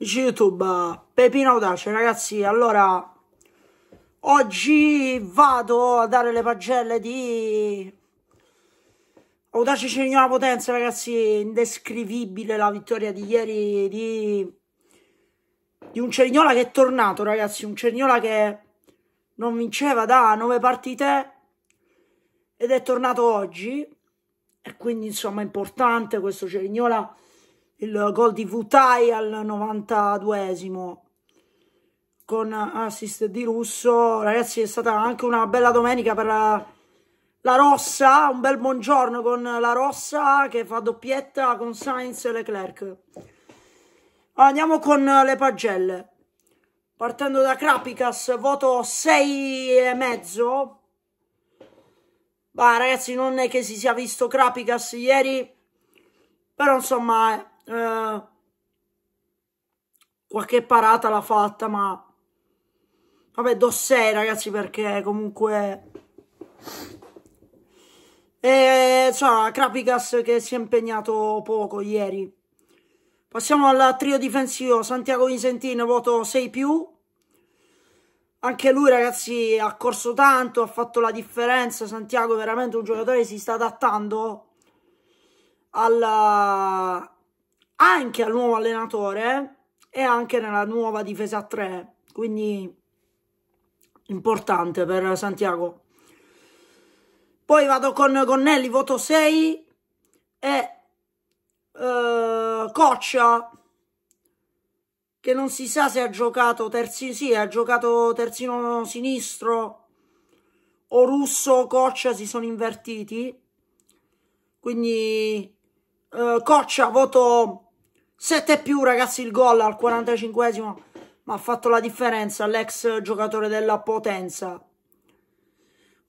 YouTube Pepino Audace ragazzi allora oggi vado a dare le pagelle di Audace Cerignola Potenza ragazzi indescrivibile la vittoria di ieri di, di un Cerignola che è tornato ragazzi un Cerignola che non vinceva da nove partite ed è tornato oggi e quindi insomma è importante questo Cerignola il gol di Vutai al 92esimo con assist di Russo. Ragazzi, è stata anche una bella domenica per la, eh, la Rossa, un bel buongiorno con la Rossa che fa doppietta con Sainz e Leclerc. Andiamo con le pagelle. Partendo da Krapikas, voto 6 e mezzo. Bah, ragazzi, non è che si sia visto Krapikas ieri, però insomma eh, eh, qualche parata l'ha fatta, ma vabbè, do 6 ragazzi perché comunque... E eh, cioè, Krapikas che si è impegnato poco ieri. Passiamo al trio difensivo. Santiago Vincentino, voto 6 più. Anche lui, ragazzi, ha corso tanto, ha fatto la differenza. Santiago è veramente un giocatore che si sta adattando alla, anche al nuovo allenatore e anche nella nuova difesa a 3, quindi importante per Santiago. Poi vado con Gonnelli, voto 6 e eh, Coccia che non si sa se ha giocato terzino, sì, ha giocato terzino sinistro o Russo o Coccia si sono invertiti. Quindi eh, Coccia voto 7 più ragazzi il gol al 45esimo ma ha fatto la differenza l'ex giocatore della Potenza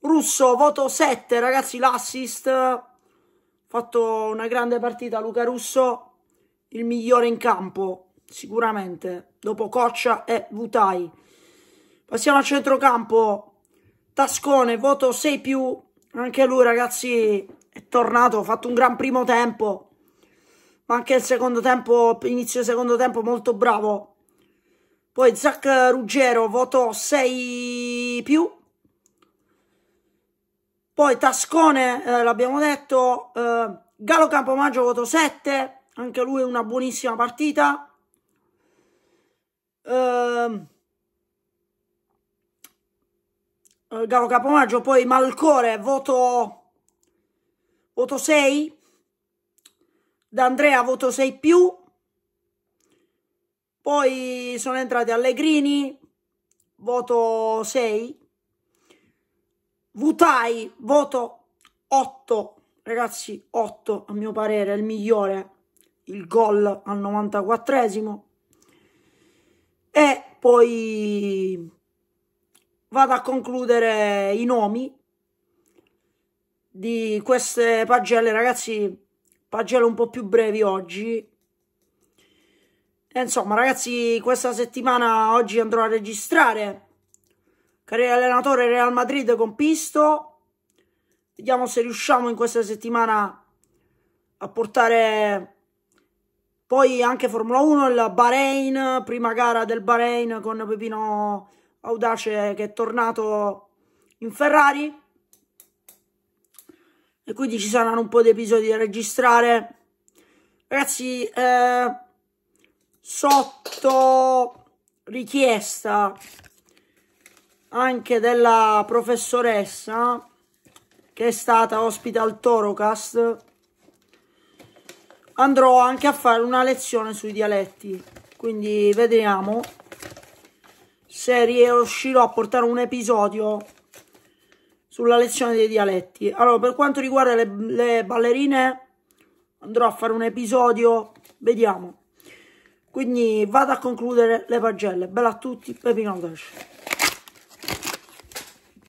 Russo voto 7 ragazzi l'assist fatto una grande partita Luca Russo il migliore in campo sicuramente dopo Coccia e Vutai passiamo al centrocampo Tascone voto 6 più anche lui ragazzi è tornato ha fatto un gran primo tempo ma anche il secondo tempo, inizio secondo tempo molto bravo. Poi Zac Ruggero votò 6 più. Poi Tascone, eh, l'abbiamo detto, eh, Galo Campomaggio voto 7, anche lui una buonissima partita. Ehm, eh, Galo Capomaggio, poi Malcore voto, voto 6 da Andrea voto 6 più, poi sono entrati Allegrini, voto 6, Vutai, voto 8, ragazzi 8 a mio parere è il migliore, il gol al 94esimo e poi vado a concludere i nomi di queste pagelle ragazzi pagelle un po' più brevi oggi. E eh, insomma, ragazzi, questa settimana oggi andrò a registrare. Carriera allenatore Real Madrid con Pisto. Vediamo se riusciamo in questa settimana a portare poi anche Formula 1, il Bahrain, prima gara del Bahrain con Pepino Audace che è tornato in Ferrari e quindi ci saranno un po' di episodi da registrare. Ragazzi, eh, sotto richiesta anche della professoressa che è stata ospite al Torocast, andrò anche a fare una lezione sui dialetti. Quindi vediamo se riuscirò a portare un episodio sulla lezione dei dialetti. Allora, per quanto riguarda le, le ballerine, andrò a fare un episodio, vediamo. Quindi vado a concludere le pagelle. Bella a tutti, Pepino Dash.